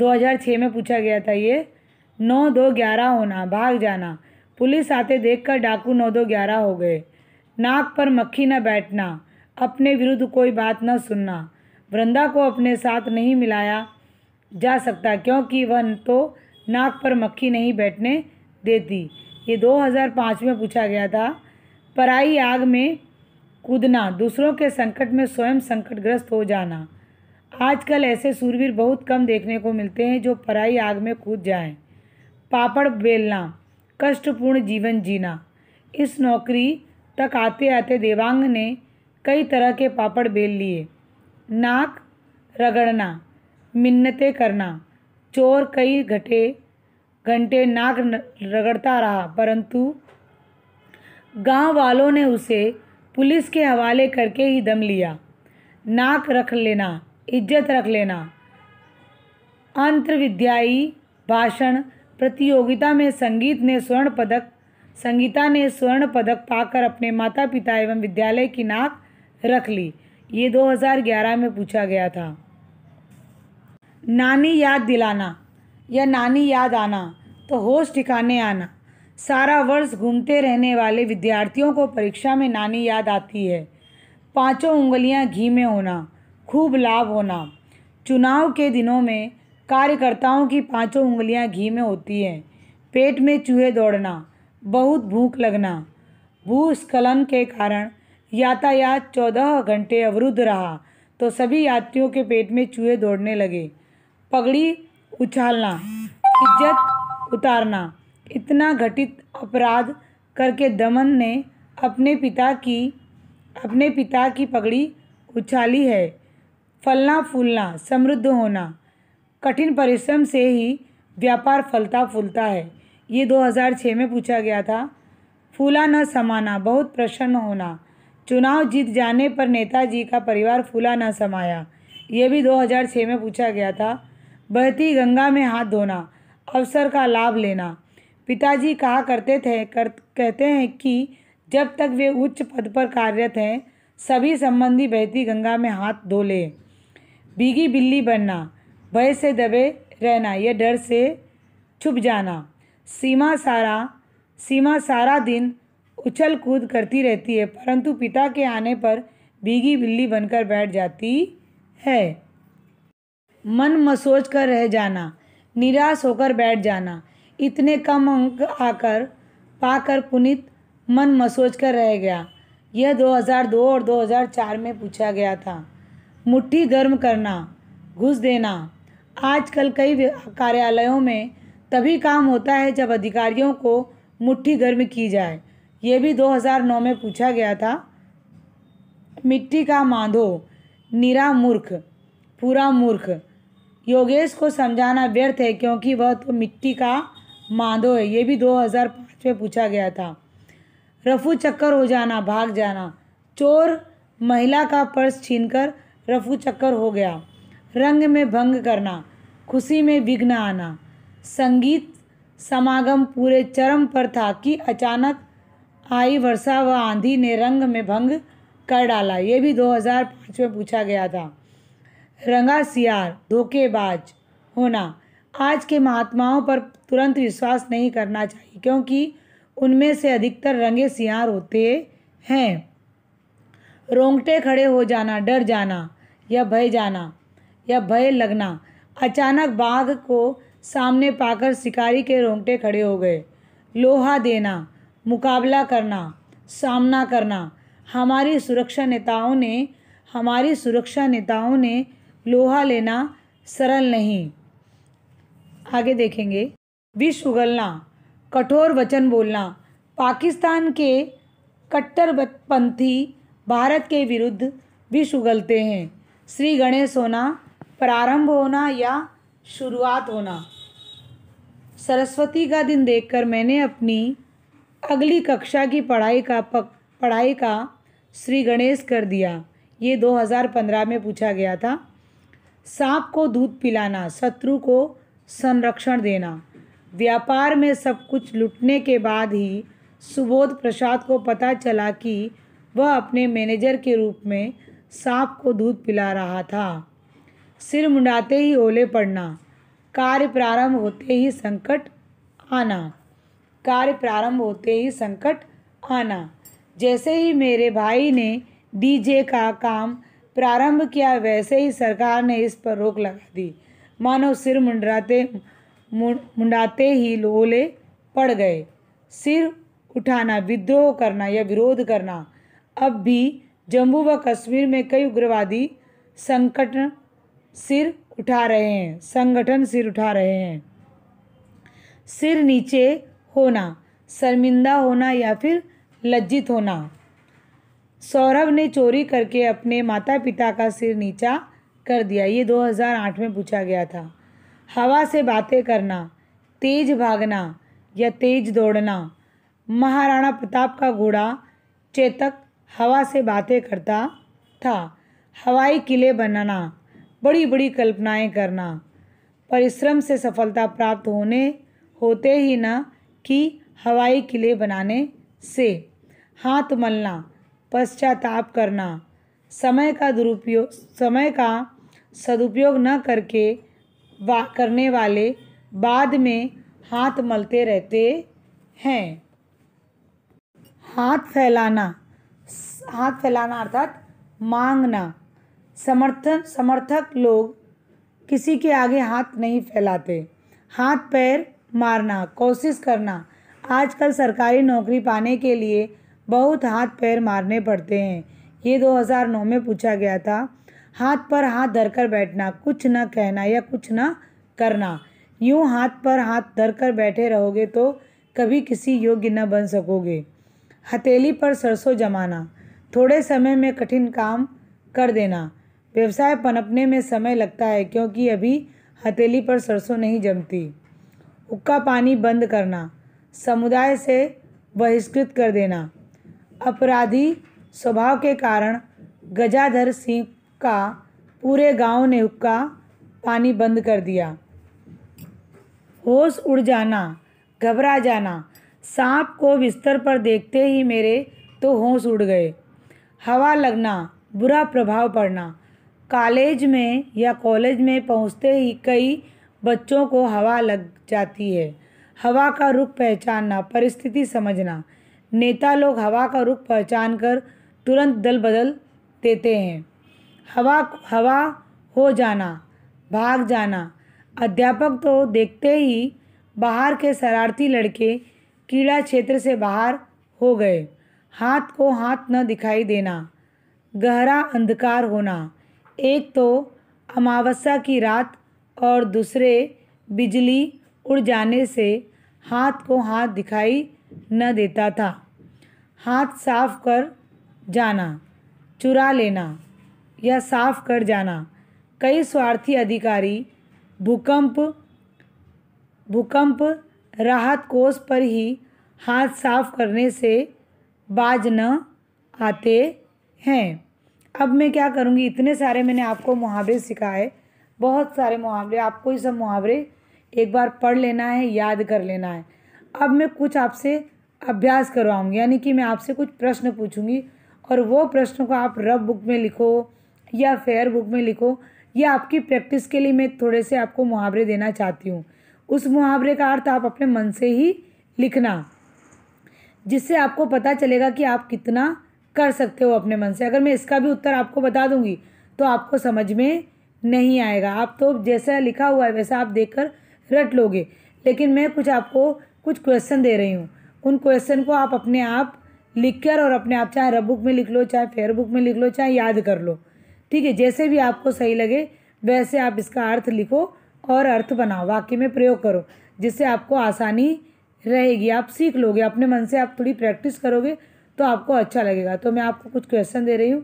2006 में पूछा गया था ये नौ दो ग्यारह होना भाग जाना पुलिस आते देखकर डाकू नौ दो ग्यारह हो गए नाक पर मक्खी न बैठना अपने विरुद्ध कोई बात न सुनना वृंदा को अपने साथ नहीं मिलाया जा सकता क्योंकि वह तो नाक पर मक्खी नहीं बैठने देती ये 2005 में पूछा गया था पराई आग में कूदना दूसरों के संकट में स्वयं संकटग्रस्त हो जाना आजकल ऐसे सूरवीर बहुत कम देखने को मिलते हैं जो पराई आग में कूद जाएं। पापड़ बेलना कष्टपूर्ण जीवन जीना इस नौकरी तक आते आते देवांग ने कई तरह के पापड़ बेल लिए नाक रगड़ना मिन्नतें करना चोर कई घटे घंटे नाक रगड़ता रहा परंतु गांव वालों ने उसे पुलिस के हवाले करके ही दम लिया नाक रख लेना इज्जत रख लेना अंतर्विद्यायी भाषण प्रतियोगिता में संगीत ने स्वर्ण पदक संगीता ने स्वर्ण पदक पाकर अपने माता पिता एवं विद्यालय की नाक रख ली ये 2011 में पूछा गया था नानी याद दिलाना या नानी याद आना तो होश ठिकाने आना सारा वर्ष घूमते रहने वाले विद्यार्थियों को परीक्षा में नानी याद आती है पांचों उंगलियां घी में होना खूब लाभ होना चुनाव के दिनों में कार्यकर्ताओं की पांचों उंगलियां घी में होती हैं पेट में चूहे दौड़ना बहुत भूख लगना भूस्खलन के कारण यातायात चौदह घंटे अवरुद्ध रहा तो सभी यात्रियों के पेट में चूहे दौड़ने लगे पगड़ी उछालना इज्जत उतारना इतना घटित अपराध करके दमन ने अपने पिता की अपने पिता की पगड़ी उछाली है फलना फूलना समृद्ध होना कठिन परिश्रम से ही व्यापार फलता फूलता है ये 2006 में पूछा गया था फूला न समाना बहुत प्रसन्न होना चुनाव जीत जाने पर नेताजी का परिवार फूला न समाया ये भी 2006 में पूछा गया था बहती गंगा में हाथ धोना अवसर का लाभ लेना पिताजी कहा करते थे कर, कहते हैं कि जब तक वे उच्च पद पर कार्यरत हैं सभी संबंधी बहती गंगा में हाथ धो ले बीघी बिल्ली बनना भय से दबे रहना यह डर से छुप जाना सीमा सारा सीमा सारा दिन उछल कूद करती रहती है परंतु पिता के आने पर भीगी बिल्ली बनकर बैठ जाती है मन मसोच कर रह जाना निराश होकर बैठ जाना इतने कम अंक आकर पाकर पुनित मन मसोच कर रह गया यह 2002 और 2004 में पूछा गया था मुट्ठी गर्म करना घुस देना आजकल कई कार्यालयों में तभी काम होता है जब अधिकारियों को मुट्ठी गर्म की जाए ये भी 2009 में पूछा गया था मिट्टी का मांधो निरा मूर्ख पूरा मूर्ख योगेश को समझाना व्यर्थ है क्योंकि वह तो मिट्टी का मांधो है ये भी 2005 में पूछा गया था रफू चक्कर हो जाना भाग जाना चोर महिला का पर्स छीनकर रफू चक्कर हो गया रंग में भंग करना खुशी में विघ्न आना संगीत समागम पूरे चरम पर था कि अचानक आई वर्षा व आंधी ने रंग में भंग कर डाला ये भी 2005 में पूछा गया था रंगा सियार धोखेबाज होना आज के महात्माओं पर तुरंत विश्वास नहीं करना चाहिए क्योंकि उनमें से अधिकतर रंगे सियार होते हैं रोंगटे खड़े हो जाना डर जाना या भय जाना या भय लगना अचानक बाघ को सामने पाकर शिकारी के रोंगटे खड़े हो गए लोहा देना मुकाबला करना सामना करना हमारी सुरक्षा नेताओं ने हमारी सुरक्षा नेताओं ने लोहा लेना सरल नहीं आगे देखेंगे विष उगलना कठोर वचन बोलना पाकिस्तान के कट्टरपंथी भारत के विरुद्ध विष उगलते हैं श्री गणेश होना प्रारंभ होना या शुरुआत होना सरस्वती का दिन देखकर मैंने अपनी अगली कक्षा की पढ़ाई का पक, पढ़ाई का श्री गणेश कर दिया ये 2015 में पूछा गया था सांप को दूध पिलाना शत्रु को संरक्षण देना व्यापार में सब कुछ लुटने के बाद ही सुबोध प्रसाद को पता चला कि वह अपने मैनेजर के रूप में सांप को दूध पिला रहा था सिर मुंडाते ही ओले पड़ना कार्य प्रारंभ होते ही संकट आना कार्य प्रारंभ होते ही संकट आना जैसे ही मेरे भाई ने डीजे का काम प्रारंभ किया वैसे ही सरकार ने इस पर रोक लगा दी मानो सिर मुंडराते मुंडाते ही लोले पड़ गए सिर उठाना विद्रोह करना या विरोध करना अब भी जम्मू व कश्मीर में कई उग्रवादी संकट सिर उठा रहे हैं संगठन सिर उठा रहे हैं सिर नीचे होना शर्मिंदा होना या फिर लज्जित होना सौरभ ने चोरी करके अपने माता पिता का सिर नीचा कर दिया ये 2008 में पूछा गया था हवा से बातें करना तेज भागना या तेज दौड़ना महाराणा प्रताप का घोड़ा चेतक हवा से बातें करता था हवाई किले बनाना बड़ी बड़ी कल्पनाएं करना परिश्रम से सफलता प्राप्त होने होते ही न कि हवाई किले बनाने से हाथ मलना पश्चाताप करना समय का दुरुपयोग समय का सदुपयोग न करके वा करने वाले बाद में हाथ मलते रहते हैं हाथ फैलाना हाथ फैलाना अर्थात मांगना समर्थन समर्थक लोग किसी के आगे हाथ नहीं फैलाते हाथ पैर मारना कोशिश करना आजकल सरकारी नौकरी पाने के लिए बहुत हाथ पैर मारने पड़ते हैं ये 2009 में पूछा गया था हाथ पर हाथ धरकर बैठना कुछ न कहना या कुछ न करना यूँ हाथ पर हाथ धरकर बैठे रहोगे तो कभी किसी योग्य न बन सकोगे हथेली पर सरसों जमाना थोड़े समय में कठिन काम कर देना व्यवसाय पनपने में समय लगता है क्योंकि अभी हथेली पर सरसों नहीं जमती हुक्का पानी बंद करना समुदाय से बहिष्कृत कर देना अपराधी स्वभाव के कारण गजाधर सिंह का पूरे गांव ने हुक्का पानी बंद कर दिया होश उड़ जाना घबरा जाना सांप को बिस्तर पर देखते ही मेरे तो होश उड़ गए हवा लगना बुरा प्रभाव पड़ना कॉलेज में या कॉलेज में पहुंचते ही कई बच्चों को हवा लग जाती है हवा का रुख पहचानना परिस्थिति समझना नेता लोग हवा का रुख पहचान कर तुरंत दल बदल देते हैं हवा हवा हो जाना भाग जाना अध्यापक तो देखते ही बाहर के शरारती लड़के कीड़ा क्षेत्र से बाहर हो गए हाथ को हाथ न दिखाई देना गहरा अंधकार होना एक तो अमावस्या की रात और दूसरे बिजली उड़ जाने से हाथ को हाथ दिखाई न देता था हाथ साफ कर जाना चुरा लेना या साफ कर जाना कई स्वार्थी अधिकारी भूकंप भूकंप राहत कोष पर ही हाथ साफ करने से बाज न आते हैं अब मैं क्या करूँगी इतने सारे मैंने आपको मुहावरे सिखाए बहुत सारे मुहावरे आपको ये सब मुहावरे एक बार पढ़ लेना है याद कर लेना है अब मैं कुछ आपसे अभ्यास करवाऊँगी यानी कि मैं आपसे कुछ प्रश्न पूछूंगी और वो प्रश्न को आप रब बुक में लिखो या फेयर बुक में लिखो या आपकी प्रैक्टिस के लिए मैं थोड़े से आपको मुहावरे देना चाहती हूँ उस मुहावरे का अर्थ आप अपने मन से ही लिखना जिससे आपको पता चलेगा कि आप कितना कर सकते हो अपने मन से अगर मैं इसका भी उत्तर आपको बता दूंगी तो आपको समझ में नहीं आएगा आप तो जैसा लिखा हुआ है वैसा आप देख कर रट लोगे लेकिन मैं कुछ आपको कुछ क्वेश्चन दे रही हूँ उन क्वेश्चन को आप अपने आप लिख कर और अपने आप चाहे रब बुक में लिख लो चाहे फेयर बुक में लिख लो चाहे याद कर लो ठीक है जैसे भी आपको सही लगे वैसे आप इसका अर्थ लिखो और अर्थ बनाओ वाक्य में प्रयोग करो जिससे आपको आसानी रहेगी आप सीख लोगे अपने मन से आप थोड़ी प्रैक्टिस करोगे तो आपको अच्छा लगेगा तो मैं आपको कुछ क्वेश्चन दे रही हूँ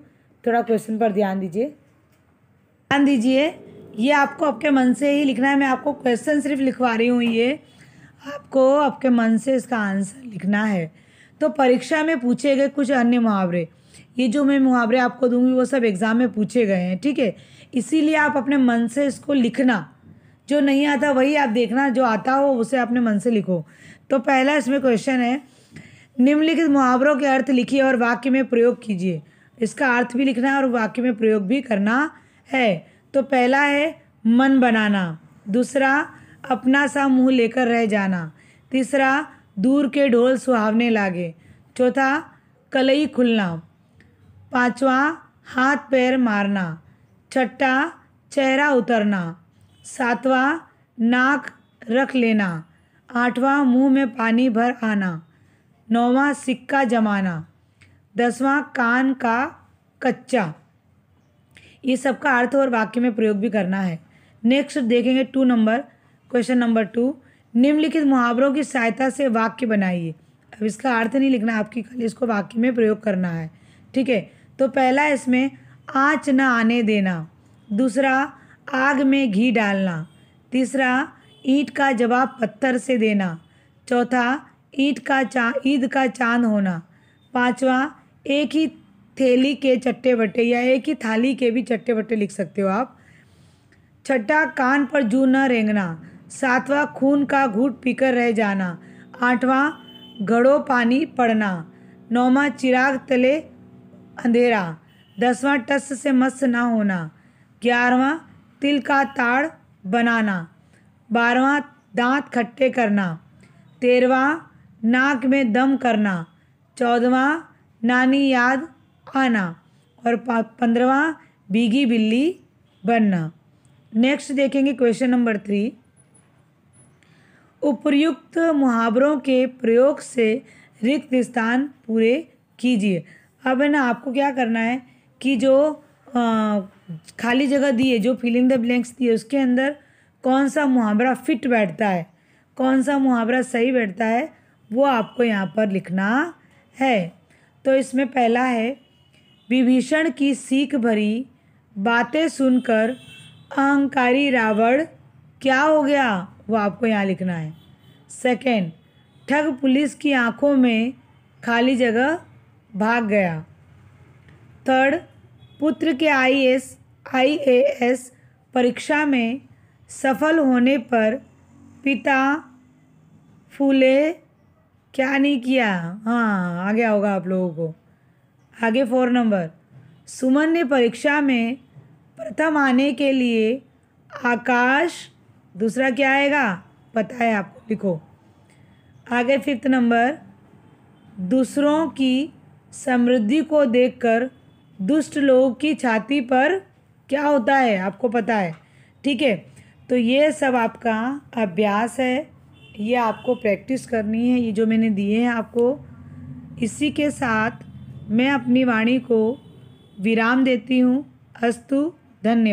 थोड़ा क्वेश्चन पर ध्यान दीजिए ध्यान दीजिए ये आपको आपके मन से ही लिखना है मैं आपको क्वेश्चन सिर्फ लिखवा रही हूँ ये आपको आपके मन से इसका आंसर लिखना है तो परीक्षा में पूछे गए कुछ अन्य मुहावरे ये जो मैं मुहावरे आपको दूंगी वो सब एग्ज़ाम में पूछे गए हैं ठीक है इसीलिए आप अपने मन से इसको लिखना जो नहीं आता वही आप देखना जो आता हो उसे अपने मन से लिखो तो पहला इसमें क्वेश्चन है निम्नलिखित मुहावरों के अर्थ लिखिए और वाक्य में प्रयोग कीजिए इसका अर्थ भी लिखना है और वाक्य में प्रयोग भी करना है तो पहला है मन बनाना दूसरा अपना सा मुंह लेकर रह जाना तीसरा दूर के ढोल सुहावने लागे चौथा कलई खुलना पांचवा हाथ पैर मारना छठा चेहरा उतरना सातवा नाक रख लेना आठवां मुंह में पानी भर आना नौवां सिक्का जमाना दसवां कान का कच्चा ये सबका अर्थ और वाक्य में प्रयोग भी करना है नेक्स्ट देखेंगे two number question number two निम्नलिखित मुहावरों की सहायता से वाक्य बनाइए अब इसका अर्थ नहीं लिखना आपकी कल इसको वाक्य में प्रयोग करना है ठीक है तो पहला इसमें आँच न आने देना दूसरा आग में घी डालना तीसरा ईट का जवाब पत्थर से देना चौथा ईट का चा ईद का चांद होना पांचवा एक ही थैली के चट्टे बट्टे या एक ही थाली के भी चट्टे बट्टे लिख सकते हो आप छठा कान पर जू न रेंगना सातवां खून का घूट पीकर रह जाना आठवां घड़ो पानी पड़ना नौवा चिराग तले अंधेरा दसवां टस से मस्त ना होना ग्यारहवा तिल का ताड़ बनाना बारवा दांत खट्टे करना तेरवा नाक में दम करना चौदवा नानी याद खाना और पंद्रवा बीगी बिल्ली बनना नेक्स्ट देखेंगे क्वेश्चन नंबर थ्री उपर्युक्त मुहावरों के प्रयोग से रिक्त स्थान पूरे कीजिए अब है ना आपको क्या करना है कि जो आ, खाली जगह दी है जो फिलिंग द ब्लैंक्स दिए उसके अंदर कौन सा मुहावरा फिट बैठता है कौन सा मुहावरा सही बैठता है वो आपको यहाँ पर लिखना है तो इसमें पहला है विभीषण की सीख भरी बातें सुनकर अहंकारी रावण क्या हो गया वो आपको यहाँ लिखना है सेकेंड ठग पुलिस की आंखों में खाली जगह भाग गया थर्ड पुत्र के आईएएस आईएएस परीक्षा में सफल होने पर पिता फूले क्या नहीं किया हाँ आ गया होगा आप लोगों को आगे फोर नंबर सुमन ने परीक्षा में प्रथम आने के लिए आकाश दूसरा क्या आएगा पता है आपको लिखो आगे फिफ्थ नंबर दूसरों की समृद्धि को देखकर दुष्ट लोगों की छाती पर क्या होता है आपको पता है ठीक है तो ये सब आपका अभ्यास है ये आपको प्रैक्टिस करनी है ये जो मैंने दिए हैं आपको इसी के साथ मैं अपनी वाणी को विराम देती हूँ अस्तु धन्यवाद